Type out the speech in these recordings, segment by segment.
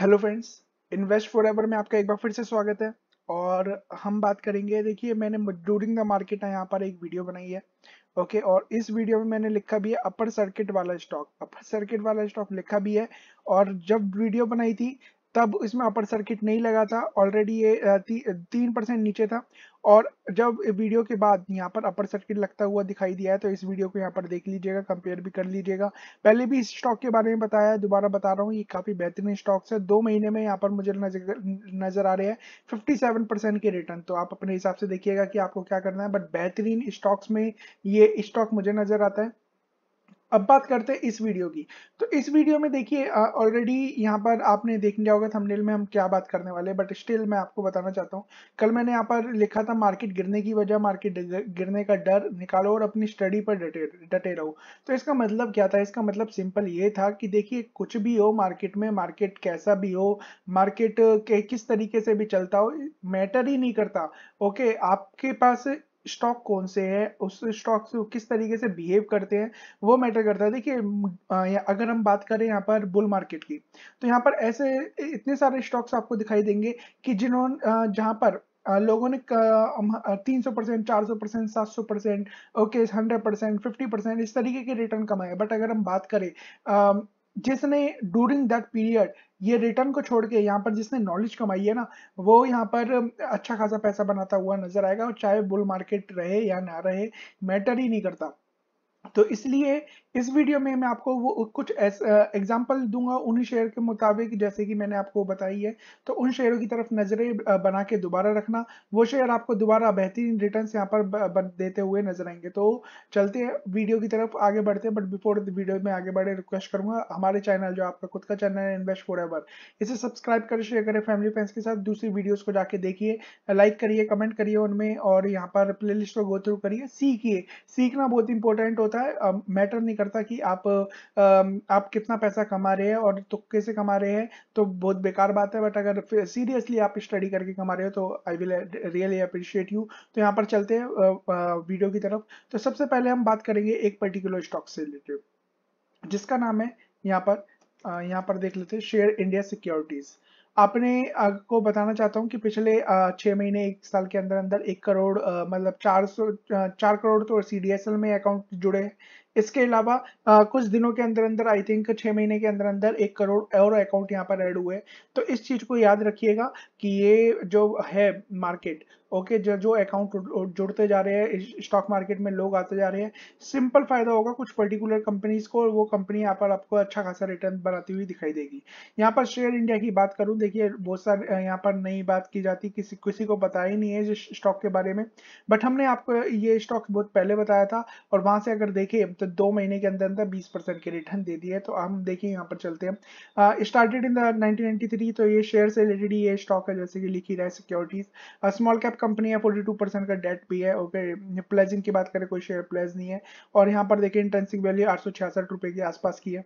hello friends invest for ever में आपका एक बार फिर से स्वागत है और हम बात करेंगे देखिए मैंने ड्यूरिंग द मार्केट है यहाँ पर एक वीडियो बनाई है ओके और इस वीडियो में मैंने लिखा भी है अपर सर्किट वाला स्टॉक अपर सर्किट वाला स्टॉक लिखा भी है और जब वीडियो बनाई थी तब इसमें अपर सर्किट नहीं लगा था ऑलरेडी ये ती, तीन परसेंट नीचे था और जब वीडियो के बाद यहाँ पर अपर सर्किट लगता हुआ दिखाई दिया है तो इस वीडियो को यहाँ पर देख लीजिएगा कंपेयर भी कर लीजिएगा पहले भी इस स्टॉक के बारे में बताया है दोबारा बता रहा हूँ ये काफ़ी बेहतरीन स्टॉक्स है दो महीने में यहाँ पर मुझे नजर नजर आ रहे हैं फिफ्टी सेवन परसेंट के रिटर्न तो आप अपने हिसाब से देखिएगा कि आपको क्या करना है बट बेहतरीन स्टॉक्स में ये स्टॉक मुझे नजर आता है अब बात करते हैं इस वीडियो की तो इस वीडियो में देखिए ऑलरेडी यहाँ पर आपने देख लिया होगा थंबनेल में हम क्या बात करने वाले हैं बट स्टिल मैं आपको बताना चाहता हूँ कल मैंने यहाँ पर लिखा था मार्केट गिरने की वजह मार्केट गिरने का डर निकालो और अपनी स्टडी पर डटे डटे रहो तो इसका मतलब क्या था इसका मतलब सिंपल ये था कि देखिए कुछ भी हो मार्केट में मार्केट कैसा भी हो मार्केट के किस तरीके से भी चलता हो मैटर ही नहीं करता ओके आपके पास स्टॉक कौन से है उस स्टॉक से किस तरीके से बिहेव करते हैं वो मैटर करता है देखिए अगर हम बात करें यहाँ पर बुल मार्केट की तो यहाँ पर ऐसे इतने सारे स्टॉक्स आपको दिखाई देंगे कि जिन्होंने जहाँ पर लोगों ने तीन सौ परसेंट चार सौ परसेंट सात सौ percent okay hundred percent fifty percent इस तरीके के रिटर्न कमाए बट अगर हम बात करें जिसने ड्यूरिंग दैट पीरियड ये रिटर्न को छोड़ के यहाँ पर जिसने नॉलेज कमाई है ना वो यहाँ पर अच्छा खासा पैसा बनाता हुआ नजर आएगा और चाहे बुल मार्केट रहे या ना रहे मैटर ही नहीं करता तो इसलिए इस वीडियो में मैं आपको वो कुछ एग्जाम्पल दूंगा उन शेयर के मुताबिक जैसे कि मैंने आपको बताई है तो उन शेयरों की तरफ नज़रें बना के दोबारा रखना वो शेयर आपको दोबारा बेहतरीन रिटर्न यहाँ पर देते हुए नजर आएंगे तो चलते हैं वीडियो की तरफ आगे बढ़ते हैं बट बिफोर वीडियो में आगे बढ़े रिक्वेस्ट करूंगा हमारे चैनल जो आपका खुद का चैनल है इन्वेस्ट फॉर एवर इसे सब्सक्राइब करें शेयर करें फैमिली फ्रेंड्स के साथ दूसरी वीडियोज़ को जाके देखिए लाइक करिए कमेंट करिए उनमें और यहाँ पर प्ले लिस्ट को गो थ्रू करिए सीखिए सीखना बहुत इंपॉर्टेंट होता है करता है मैटर नहीं करता कि आप आप कितना पैसा कमा रहे हैं और तो कैसे कमा रहे हैं तो बहुत बेकार बात है बट अगर सीरियसली आप स्टडी करके कमा रहे हो तो I will really appreciate you तो यहाँ पर चलते हैं वीडियो की तरफ तो सबसे पहले हम बात करेंगे एक पर्टिकुलर स्टॉक से रिलेटेड जिसका नाम है यहाँ पर यहाँ पर देख लेते हैं शेयर इंडिया सिक्योरिटीज़ आपने को बताना चाहता हूँ कि पिछले छः महीने एक साल के अंदर अंदर एक करोड़ मतलब चार सौ चार करोड़ तो सी डी एस एल में अकाउंट जुड़े हैं इसके अलावा कुछ दिनों के अंदर अंदर आई थिंक छः महीने के अंदर अंदर एक करोड़ और अकाउंट यहाँ पर ऐड हुए तो इस चीज़ को याद रखिएगा कि ये जो है मार्केट ओके जो जो अकाउंट जुड़ते जा रहे हैं स्टॉक मार्केट में लोग आते जा रहे हैं सिंपल फायदा होगा कुछ पर्टिकुलर कंपनीज को वो कंपनी यहाँ पर आपको अच्छा खासा रिटर्न बनाती हुई दिखाई देगी यहाँ पर शेयर इंडिया की बात करूँ देखिए बहुत सारे यहाँ पर नई बात की जाती किसी किसी को पता ही नहीं है इस स्टॉक के बारे में बट हमने आपको ये स्टॉक बहुत पहले बताया था और वहां से अगर देखे तो दो महीने के अंदर अंदर बीस के रिटर्न दे दिए तो हम देखिए यहाँ पर चलते हैं स्टार्टेड इन द नाइनटीन तो ये शेयर से रिलेटेड ये स्टॉक है जैसे कि लिखी रहा है सिक्योरिटीज स्मॉल कैप कंपनी है 42 परसेंट का डेट भी है ओके प्लेजिंग की बात करें कोई शेयर प्लेज नहीं है और यहाँ पर देखिए इंट्रेंसिक वैल्यू आठ सौ के आसपास की है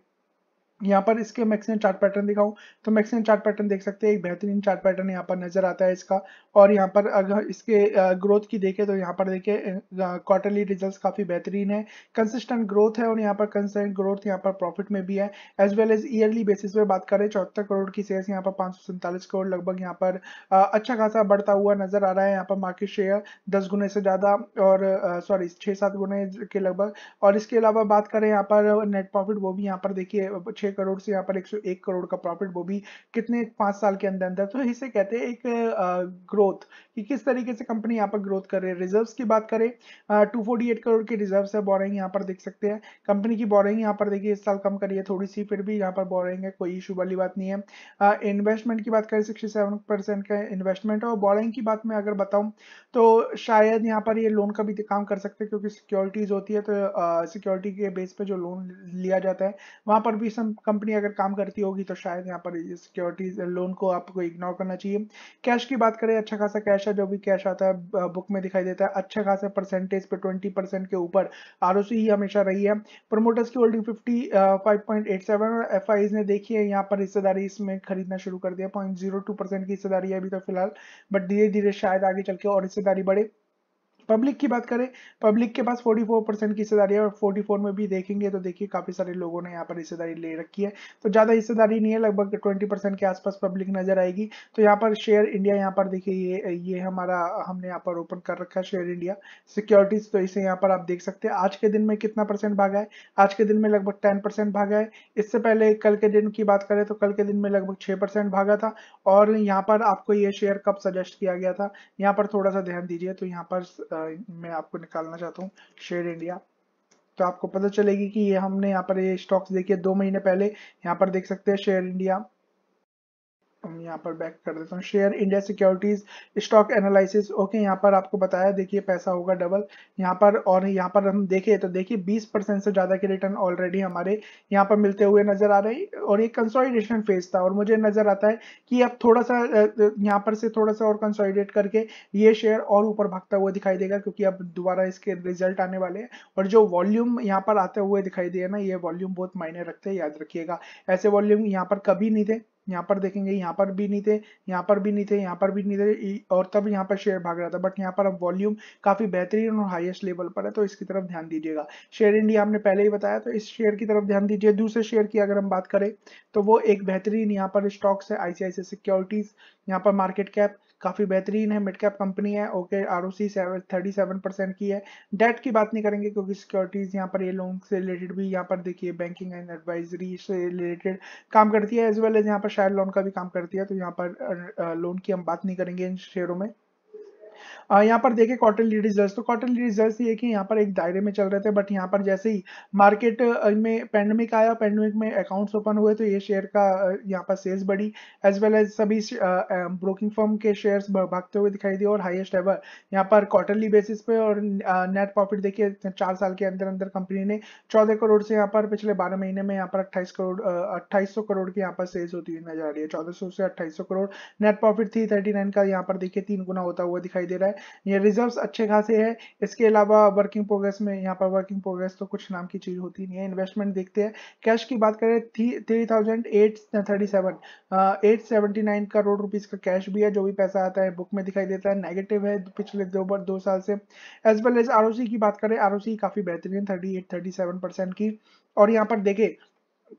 यहाँ पर इसके मैक्सिमम चार्ट पैटर्न दिखाऊं तो मैक्सिमम चार्ट पैटर्न देख सकते हैं एक बेहतरीन चार्ट पैटर्न यहाँ पर नजर आता है इसका और यहाँ पर अगर इसके ग्रोथ की देखें तो यहाँ पर देखें क्वार्टरली रिजल्ट्स काफ़ी बेहतरीन है कंसिस्टेंट ग्रोथ है और यहाँ पर कंसिस्टेंट ग्रोथ यहाँ पर प्रॉफिट में भी है as well as yearly basis पे बात करें चौहत्तर करोड़ की सेल्स यहाँ पर पाँच करोड़ लगभग यहाँ पर अच्छा खासा बढ़ता हुआ नजर आ रहा है यहाँ पर मार्केट शेयर दस गुने से ज़्यादा और सॉरी छः सात गुने के लगभग और इसके अलावा बात करें यहाँ पर नेट प्रॉफिट वो भी यहाँ पर देखिए छह करोड़ से यहाँ पर एक सौ एक करोड़ का प्रॉफिट वो भी कितने पांच साल के अंदर अंदर तो इसे कहते हैं एक ग्रोथ कि किस तरीके से कंपनी यहाँ पर ग्रोथ कर रही है रिजर्व की बात करें टू फोर्टी एट करोड़ के रिजर्व है बोरिंग यहाँ पर देख सकते हैं कंपनी की बोरिंग यहाँ पर देखिए इस साल कम करी है थोड़ी सी फिर भी यहाँ पर बोरिंग है कोई इशू वाली बात नहीं है इन्वेस्टमेंट की बात करें सिक्सटी सेवन परसेंट का इन्वेस्टमेंट और बोरिंग की बात मैं अगर बताऊँ तो शायद यहाँ पर ये लोन का भी काम कर सकते हैं क्योंकि सिक्योरिटीज होती है तो सिक्योरिटी के बेस पे जो लोन लिया जाता है वहां पर भी सम कंपनी अगर काम करती होगी तो शायद यहाँ पर सिक्योरिटीज लोन को आपको इग्नोर करना चाहिए कैश की बात करें अच्छा खासा कैश है जो भी कैश आता है बुक में दिखाई देता है अच्छा खासा परसेंटेज पे ट्वेंटी परसेंट के ऊपर आर ही हमेशा रही है प्रोमोटर्स की holding fifty five point eight seven और एफ ने देखी है यहाँ पर हिस्सेदारी इसमें खरीदना शुरू कर दिया पॉइंट जीरो टू परसेंट की हिस्सेदारी है अभी तो फिलहाल बट धीरे धीरे शायद आगे चल के और हिस्सेदारी बढ़े पब्लिक की बात करें पब्लिक के पास 44 परसेंट की हिस्सेदारी है और 44 में भी देखेंगे तो देखिए काफ़ी सारे लोगों ने यहाँ पर हिस्सेदारी ले रखी है तो ज़्यादा हिस्सेदारी नहीं है लगभग 20 परसेंट के आसपास पब्लिक नजर आएगी तो यहाँ पर शेयर इंडिया यहाँ पर देखिए ये ये हमारा हमने यहाँ पर ओपन कर रखा है शेयर इंडिया सिक्योरिटीज तो इसे यहाँ पर आप देख सकते हैं आज के दिन में कितना परसेंट भागा है आज के दिन में लगभग टेन परसेंट भागा है इससे पहले कल के दिन की बात करें तो कल के दिन में लगभग छह परसेंट भागा था और यहाँ पर आपको ये शेयर कब सजेस्ट किया गया था यहाँ पर थोड़ा सा ध्यान दीजिए तो यहाँ पर मैं आपको निकालना चाहता हूँ शेयर इंडिया तो आपको पता चलेगी कि ये हमने यहाँ पर ये स्टॉक्स देखिए दो महीने पहले यहाँ पर देख सकते हैं शेयर इंडिया यहाँ पर बैक कर देता हूँ share India securities stock analysis okay यहाँ पर आपको बताया देखिए पैसा होगा डबल यहाँ पर और यहाँ पर हम देखें तो देखिए 20 परसेंट से ज़्यादा के रिटर्न ऑलरेडी हमारे यहाँ पर मिलते हुए नजर आ रहे हैं और ये कंसोलिडेशन फेज था और मुझे नजर आता है कि अब थोड़ा सा यहाँ पर से थोड़ा सा और कंसोलिडेट करके ये शेयर और ऊपर भागता हुआ दिखाई देगा क्योंकि अब दोबारा इसके रिजल्ट आने वाले हैं और जो वॉल्यूम यहाँ पर आते हुए दिखाई दे ना ये वॉल्यूम बहुत मायने रखते हैं याद रखिएगा ऐसे वॉल्यूम यहाँ पर कभी नहीं थे यहाँ पर देखेंगे यहाँ पर भी नहीं थे यहाँ पर भी नहीं थे यहाँ पर भी नहीं थे और तब यहाँ पर शेयर भाग रहा था बट यहाँ पर अब वॉल्यूम काफी बेहतरीन और हाईएस्ट लेवल पर है तो इसकी तरफ ध्यान दीजिएगा शेयर इंडिया हमने पहले ही बताया तो इस शेयर की तरफ ध्यान दीजिए दूसरे शेयर की अगर हम बात करें तो वो एक बेहतरीन यहाँ पर स्टॉक्स है आईसीआईसी सिक्योरिटीज यहाँ पर मार्केट कैप काफ़ी बेहतरीन है मिड कैप कंपनी है okay R O C thirty seven percent की है डेट की बात नहीं करेंगे क्योंकि सिक्योरिटीज़ यहाँ पर ये लोन से रिलेटेड भी यहाँ पर देखिए बैंकिंग एंड एडवाइजरी से रिलेटेड काम करती है एज वेल एज यहाँ पर शायद लोन का भी काम करती है तो यहाँ पर लोन की हम बात नहीं करेंगे इन शेयरों में यहाँ पर देखें क्वार्टरली रिजल्ट तो क्वार्टरली रिजल्ट ये कि यहाँ पर एक दायरे में चल रहे थे बट यहाँ पर जैसे ही मार्केट में पैंडमिक आया पैंडमिक में अकाउंट्स ओपन हुए तो ये शेयर का यहाँ पर सेल्स बढ़ी एज वेल एज सभी ब्रोकिंग फर्म के शेयर भागते हुए दिखाई दिए और हाइएस्ट एवर यहाँ पर क्वार्टरली बेसिस पे और नेट प्रॉफिट देखिए चार साल के अंदर अंदर कंपनी ने चौदह करोड़ से यहाँ पर पिछले बारह महीने में यहाँ पर अट्ठाईस करोड़ अट्ठाईस करोड़ की यहाँ पर सेल्स होती हुई नजर आ रही है चौदह से अट्ठाईस करोड़ नेट प्रॉफिट थी थर्टी का यहाँ पर देखिए तीन गुना होता हुआ दिखाई दे दे रहा है ये रिजर्व्स अच्छे खासे है इसके अलावा वर्किंग प्रोग्रेस में यहाँ पर वर्किंग प्रोग्रेस तो कुछ नाम की चीज़ होती नहीं है इन्वेस्टमेंट देखते हैं कैश की बात करें three thousand eight crore rupees का कैश भी है जो भी पैसा आता है बुक में दिखाई देता है नेगेटिव है पिछले दो बार दो साल से एज वेल एज आर की बात करें आर काफ़ी बेहतरीन थर्टी एट की और यहाँ पर देखे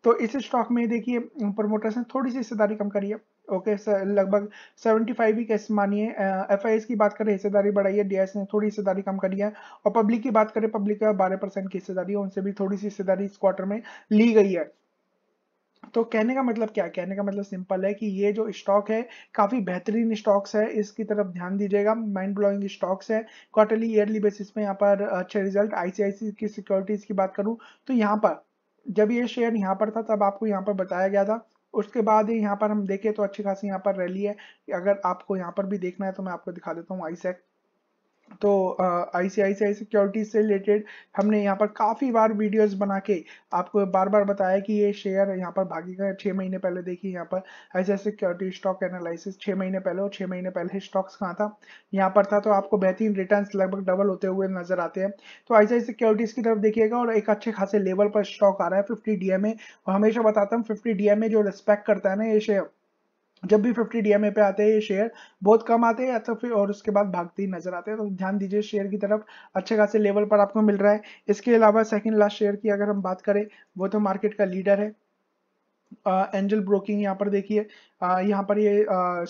तो इस स्टॉक में देखिए प्रमोटर्स ने थोड़ी सी हिस्सेदारी कम करी है ओके सर लगभग 75 ही कैसे मानिए एफ की बात करें हिस्सेदारी बढ़ाई है डीएस ने थोड़ी हिस्सेदारी कम करी है और पब्लिक की बात करें पब्लिक का 12 परसेंट की हिस्सेदारी है उनसे भी थोड़ी सी हिस्सेदारी इस क्वार्टर में ली गई है तो कहने का मतलब क्या कहने का मतलब सिंपल है कि ये जो स्टॉक है काफी बेहतरीन स्टॉक्स है इसकी तरफ ध्यान दीजिएगा माइंड ब्लोइंग स्टॉक्स है क्वार्टरली ईयरली बेसिस पे यहाँ पर अच्छे रिजल्ट आईसीआईसी की सिक्योरिटीज की बात करूँ तो यहाँ पर जब ये शेयर यहाँ पर था तब आपको यहाँ पर बताया गया था उसके बाद ही यहाँ पर हम देखें तो अच्छी खासी यहाँ पर रैली है अगर आपको यहाँ पर भी देखना है तो मैं आपको दिखा देता हूँ आईसेक तो आई सी आई सी आई सिक्योरिटीज से रिलेटेड हमने यहाँ पर काफ़ी बार वीडियोस बना के आपको बार बार बताया कि ये शेयर यहाँ पर भागेगा छः महीने पहले देखिए यहाँ पर I C security stock analysis छः महीने पहले और छः महीने पहले स्टॉक्स कहाँ था यहाँ पर था तो आपको बेहतरीन रिटर्न लगभग डबल होते हुए नजर आते हैं तो आई सी सिक्योरिटीज की तरफ देखिएगा और एक अच्छे खासे लेवल पर स्टॉक आ रहा है फिफ्टी डी और हमेशा बताता हूँ फिफ्टी डी जो रिस्पेक्ट करता है ना ये शेयर जब भी 50 डीएमए पे आते हैं ये शेयर बहुत कम आते हैं या अच्छा तो फिर और उसके बाद भागते ही नजर आते हैं तो ध्यान दीजिए शेयर की तरफ अच्छे खासे लेवल पर आपको मिल रहा है इसके अलावा सेकंड लास्ट शेयर की अगर हम बात करें वो तो मार्केट का लीडर है एंजल ब्रोकिंग यहाँ पर देखिए यहाँ पर ये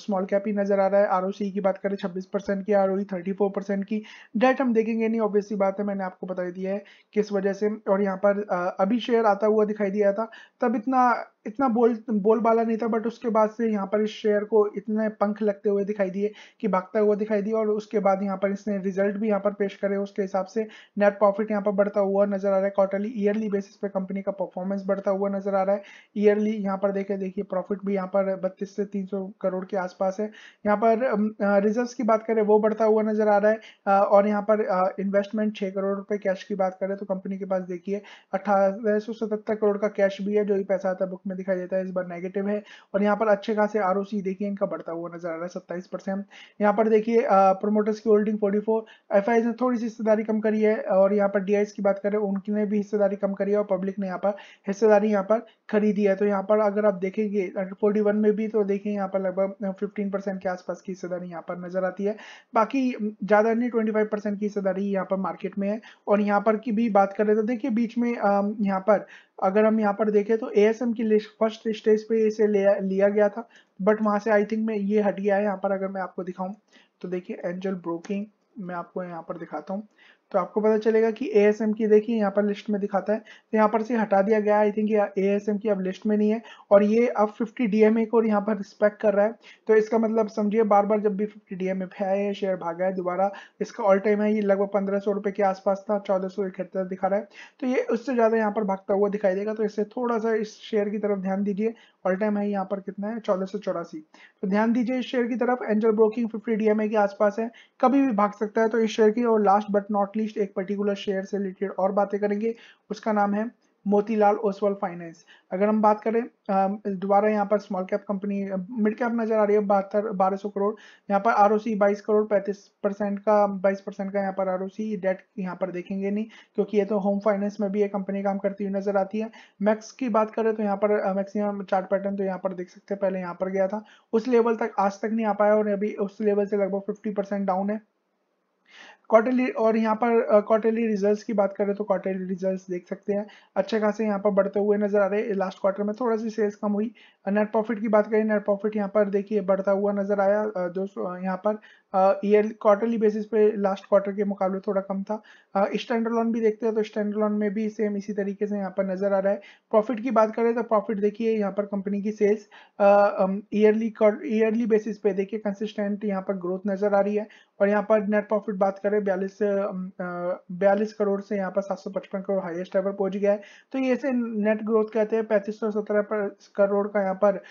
स्मॉल कैप ही नजर आ रहा है आर की बात करें 26 परसेंट की आर ओ e परसेंट की डेट हम देखेंगे नहीं ऑब्वियसली बात है मैंने आपको बता दिया है किस वजह से और यहाँ पर अभी शेयर आता हुआ दिखाई दिया था तब इतना इतना बोल बोलबाला नहीं था बट उसके बाद से यहाँ पर इस शेयर को इतने पंख लगते हुए दिखाई दिए कि भागता हुआ दिखाई दिया और उसके बाद यहाँ पर इसने रिजल्ट भी यहाँ पर पेश करे उसके हिसाब से नेट प्रॉफिट यहाँ पर बढ़ता हुआ नजर आ रहा है क्वार्टरली ईयरली बेसिस पे कंपनी का परफॉर्मेंस बढ़ता हुआ नजर आ रहा है ईयरली यहाँ पर देखे देखिए प्रॉफिट भी यहाँ पर बत्तीस किस से 300 करोड़ के आसपास है यहाँ पर रिजर्व्स की बात करें वो बढ़ता हुआ नजर आ रहा है और यहाँ पर इन्वेस्टमेंट 6 करोड़ रुपए कैश की बात करें तो कंपनी के पास देखिए अठारह करोड़ का कैश भी है जो भी पैसा आता है बुक में दिखाई देता है इस बार नेगेटिव है और यहाँ पर अच्छे खासे आर देखिए इनका बढ़ता हुआ नजर आ रहा है सत्ताईस परसेंट यहाँ पर देखिए प्रोमोटर्स की होल्डिंग फोर्टी फोर ने थोड़ी सी हिस्सेदारी कम करी है और यहाँ पर डी की बात करें उनकी भी हिस्सेदारी कम करी है और पब्लिक ने यहाँ पर हिस्सेदारी यहाँ पर खरीदी है तो यहाँ पर अगर आप देखेंगे फोर्टी में भी भी तो देखिए यहाँ पर लगभग 15 परसेंट के आसपास की हिस्सेदारी यहाँ पर नजर आती है बाकी ज़्यादा नहीं 25 परसेंट की हिस्सेदारी यहाँ पर मार्केट में है और यहाँ पर की भी बात करें तो देखिए बीच में यहाँ पर अगर हम यहाँ पर देखें तो ए की फर्स्ट स्टेज पे इसे लिया गया था बट वहां से आई थिंक में ये हट गया है यहाँ पर अगर मैं आपको दिखाऊँ तो देखिए एंजल ब्रोकिंग मैं आपको यहाँ पर दिखाता हूँ तो आपको पता चलेगा कि ए की देखिए यहाँ पर लिस्ट में दिखाता है तो यहाँ पर से हटा दिया गया आई थिंक ए की अब लिस्ट में नहीं है और ये अब फिफ्टी डी को यहाँ पर रिस्पेक्ट कर रहा है तो इसका मतलब समझिए बार बार जब भी फिफ्टी डी है ये शेयर भागा है दोबारा इसका ऑल टाइम है ये लगभग पंद्रह सौ रुपये के आसपास था चौदह सौ इकहत्तर दिखा रहा है तो ये उससे ज़्यादा यहाँ पर भागता हुआ दिखाई देगा तो इससे थोड़ा सा इस शेयर की तरफ ध्यान दीजिए ऑल टाइम है यहाँ पर कितना है चौदह सौ चौरासी तो ध्यान दीजिए इस शेयर की तरफ एंजल ब्रोकिंग फिफ्टी डी के आसपास है कभी भी भाग सकता है तो इस शेयर की और लास्ट बट नॉट एटलीस्ट एक पर्टिकुलर शेयर से रिलेटेड और बातें करेंगे उसका नाम है मोतीलाल ओसवाल फाइनेंस अगर हम बात करें दोबारा यहाँ पर small cap company mid cap नजर आ रही है बहत्तर बारह सौ करोड़ यहाँ पर आर ओ सी बाईस करोड़ पैंतीस परसेंट का बाईस परसेंट का यहाँ पर आर ओ सी डेट यहाँ पर देखेंगे नहीं क्योंकि ये तो होम फाइनेंस में भी ये कंपनी काम करती हुई नजर आती है मैक्स की बात करें तो यहाँ पर मैक्सिमम चार्ट पैटर्न तो यहाँ पर देख सकते हैं पहले यहाँ पर गया था उस लेवल तक आज तक नहीं आ पाया और अभी उस लेवल से लगभग फिफ्टी परसेंट डाउन है क्वार्टरली और यहाँ पर क्वार्टरली रिजल्ट्स की बात करें तो क्वार्टरली रिजल्ट्स देख सकते हैं अच्छे खासे यहाँ पर बढ़ते हुए नजर आ रहे हैं लास्ट क्वार्टर में थोड़ा सी सेल्स कम हुई नेट प्रॉफिट की बात करें नेट प्रॉफिट यहाँ पर देखिए बढ़ता हुआ नजर आया दोस्तों यहाँ पर ईयर क्वार्टरली बेसिस पे लास्ट क्वार्टर के मुकाबले थोड़ा कम था लोन भी देखते हैं तो लोन में भी सेम इसी तरीके से यहाँ पर नजर आ रहा है प्रॉफिट की बात करें तो प्रॉफिट देखिए यहाँ पर कंपनी की सेल्स ईयरली ईयरली बेसिस पे देखिए कंसिस्टेंट यहाँ पर ग्रोथ नजर आ रही है और यहाँ पर नेट प्रॉफिट बात करें बयालीस बयालीस करोड़ से यहाँ पर सात सौ पचपन करोड़ हाइएस्ट एवर पहुंच गया है तो ये से नेट ग्रोथ कहते हैं पैंतीस सौ सत्रह करोड़ का यहाँ पर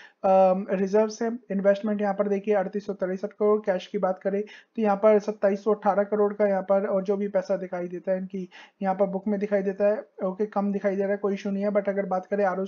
रिजर्व है इन्वेस्टमेंट यहाँ पर देखिए अड़तीस सौ तिरसठ करोड़ कैश की बात करें करें तो यहाँ पर सत्ताईस सौ करोड़ का यहाँ पर और जो भी पैसा दिखाई देता है इनकी यहाँ पर बुक में दिखाई देता है ओके कम दिखाई दे रहा है कोई इशू नहीं है बट अगर बात करें आर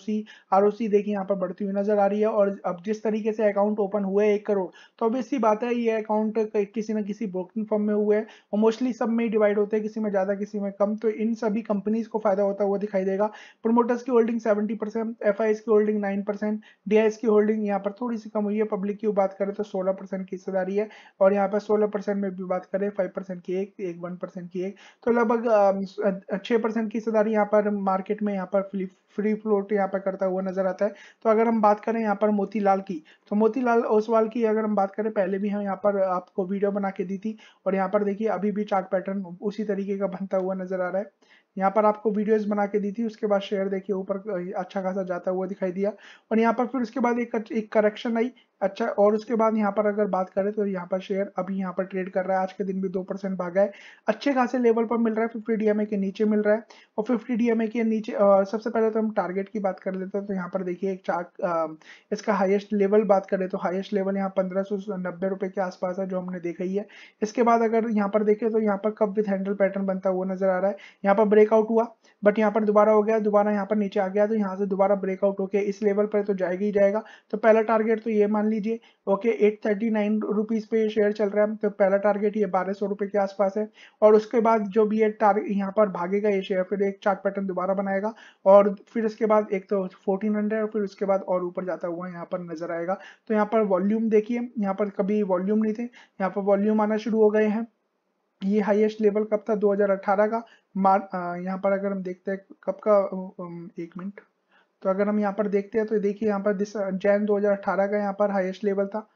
ओ सी देखिए यहाँ पर बढ़ती हुई नजर आ रही है और अब जिस तरीके से अकाउंट ओपन हुए है एक करोड़ तो अब इसी बात है ये अकाउंट किसी न किसी ब्रोकिंग फॉर्म में हुए हैं और मोस्टली सब में डिवाइड होते हैं किसी में ज़्यादा किसी में कम तो इन सभी कंपनीज को फायदा होता हुआ दिखाई देगा प्रोमोटर्स की holding seventy percent F I S की holding nine percent D I S की होल्डिंग यहाँ पर थोड़ी सी कम हुई है पब्लिक की बात करें तो सोलह परसेंट की हिस्सेदारी है और यहाँ पर पास सोलह परसेंट में भी बात करें फाइव परसेंट की एक एक वन परसेंट की एक तो लगभग छः परसेंट की सदारी यहाँ पर मार्केट में यहाँ पर फ्लिप फ्री फ्लोट यहाँ पर करता हुआ नजर आता है तो अगर हम बात करें यहाँ पर मोतीलाल की तो मोतीलाल ओसवाल की अगर हम बात करें पहले भी हम यहाँ पर आपको वीडियो बना के दी थी और यहाँ पर देखिए अभी भी चार्ट पैटर्न उसी तरीके का बनता हुआ नजर आ रहा है यहाँ पर आपको वीडियोस बना के दी थी उसके बाद शेयर देखिए ऊपर अच्छा खासा जाता हुआ दिखाई दिया और यहाँ पर फिर उसके बाद एक एक करेक्शन आई अच्छा और उसके बाद यहाँ पर अगर बात करें तो यहाँ पर शेयर अभी यहाँ पर ट्रेड कर रहा है आज के दिन भी दो परसेंट भागा है अच्छे खासे लेवल पर मिल रहा है फिफ्टी डीएमए के नीचे मिल रहा है और फिफ्टी डीएमए के नीचे और सबसे पहले तो हम टारगेट की बात कर लेते हैं तो यहाँ पर देखिए एक चार इसका हाईएस्ट लेवल बात करें तो हाईएस्ट लेवल यहाँ पंद्रह सौ नब्बे रुपए के आसपास है जो हमने देखा ही है इसके बाद अगर यहाँ पर देखे तो यहाँ पर कब विथ हैंडल पैटर्न बनता हुआ नजर आ रहा है यहाँ पर ब्रेकआउट हुआ बट यहाँ पर दोबारा हो गया दोबारा यहाँ पर नीचे आ गया तो यहाँ से दोबारा ब्रेकआउट होकर इस लेवल पर तो जाएगा ही जाएगा तो पहला टारगेट तो ये मान मान लीजिए okay eight thirty nine rupees पे शेयर चल रहा है तो पहला टारगेट ये बारह सौ रुपए के आसपास है और उसके बाद जो भी ये टारगेट यहाँ पर भागेगा ये शेयर फिर एक चार्ट पैटर्न दोबारा बनाएगा और फिर उसके बाद एक तो फोर्टीन हंड्रेड फिर उसके बाद और ऊपर जाता हुआ यहाँ पर नजर आएगा तो यहाँ पर वॉल्यूम देखिए यहाँ पर कभी वॉल्यूम नहीं थे यहाँ पर वॉल्यूम आना शुरू हो गए हैं ये हाईएस्ट लेवल कब था 2018 का मार यहाँ पर अगर हम देखते हैं कब का एक मिनट तो अगर हम यहाँ पर देखते हैं तो देखिए यहाँ पर दिस जैन 2018 का यहाँ पर हाईएस्ट लेवल था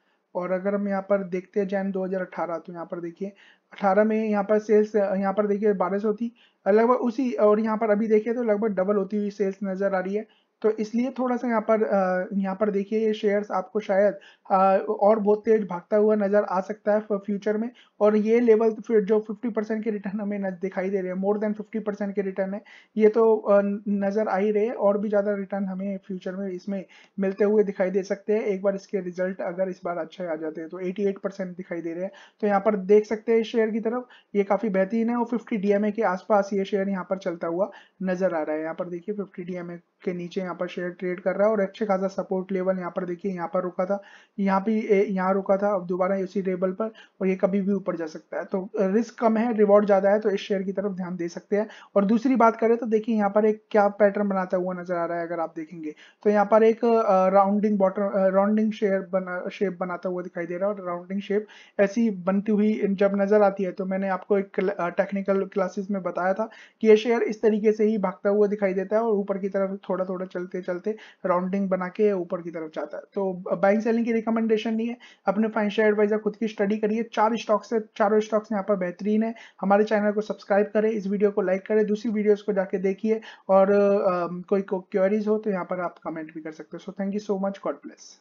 और अगर हम यहाँ पर देखते हैं जैन 2018 तो यहाँ पर देखिए 18 में यहाँ पर सेल्स uh, यहाँ पर देखिए बारह सौ थी लगभग उसी और यहाँ पर अभी देखिए तो लगभग डबल होती हुई सेल्स नजर आ रही है तो इसलिए थोड़ा सा यहाँ पर यहाँ पर देखिए ये शेयर्स आपको शायद और बहुत तेज भागता हुआ नजर आ सकता है फ्यूचर में और ये लेवल फिर जो 50 परसेंट के रिटर्न हमें दिखाई दे रहे हैं मोर देन 50 परसेंट के रिटर्न है ये तो नज़र आ ही रहे हैं और भी ज़्यादा रिटर्न हमें फ्यूचर में इसमें मिलते हुए दिखाई दे सकते हैं एक बार इसके रिजल्ट अगर इस बार अच्छे आ जाते हैं तो एटी दिखाई दे रहे हैं तो यहाँ पर देख सकते हैं शेयर की तरफ ये काफ़ी बेहतरीन है और फिफ्टी डी के आसपास ये शेयर यहाँ पर चलता हुआ नजर आ रहा है यहाँ पर देखिए फिफ्टी डी के नीचे यहाँ पर शेयर ट्रेड कर रहा है और अच्छे खासा सपोर्ट लेवल यहाँ पर देखिए यहाँ पर रुका था यहाँ भी यहाँ रुका था अब दोबारा इसी लेवल पर और ये कभी भी ऊपर जा सकता है तो रिस्क कम है रिवॉर्ड ज़्यादा है तो इस शेयर की तरफ ध्यान दे सकते हैं और दूसरी बात करें तो देखिए यहाँ पर एक क्या पैटर्न बनाता हुआ नजर आ रहा है अगर आप देखेंगे तो यहाँ पर एक राउंडिंग बॉटम राउंडिंग शेयर बना शेप बनाता हुआ दिखाई दे रहा है और राउंडिंग शेप ऐसी बनती हुई जब नजर आती है तो मैंने आपको एक टेक्निकल क्लासेस में बताया था कि ये शेयर इस तरीके से ही भागता हुआ दिखाई देता है और ऊपर की तरफ थोड़ा थोड़ा चल चलते चलते राउंडिंग बना के ऊपर की तरफ जाता है तो बाइंग सेलिंग की रिकमेंडेशन नहीं है अपने फाइनेंशियल एडवाइजर खुद की स्टडी करिए चार स्टॉक्स है चारों स्टॉक्स यहाँ पर बेहतरीन है हमारे चैनल को सब्सक्राइब करें इस वीडियो को लाइक करें दूसरी वीडियोज को जाके देखिए और कोई क्वेरीज हो तो यहाँ पर आप कमेंट भी कर सकते हो so thank you so much God bless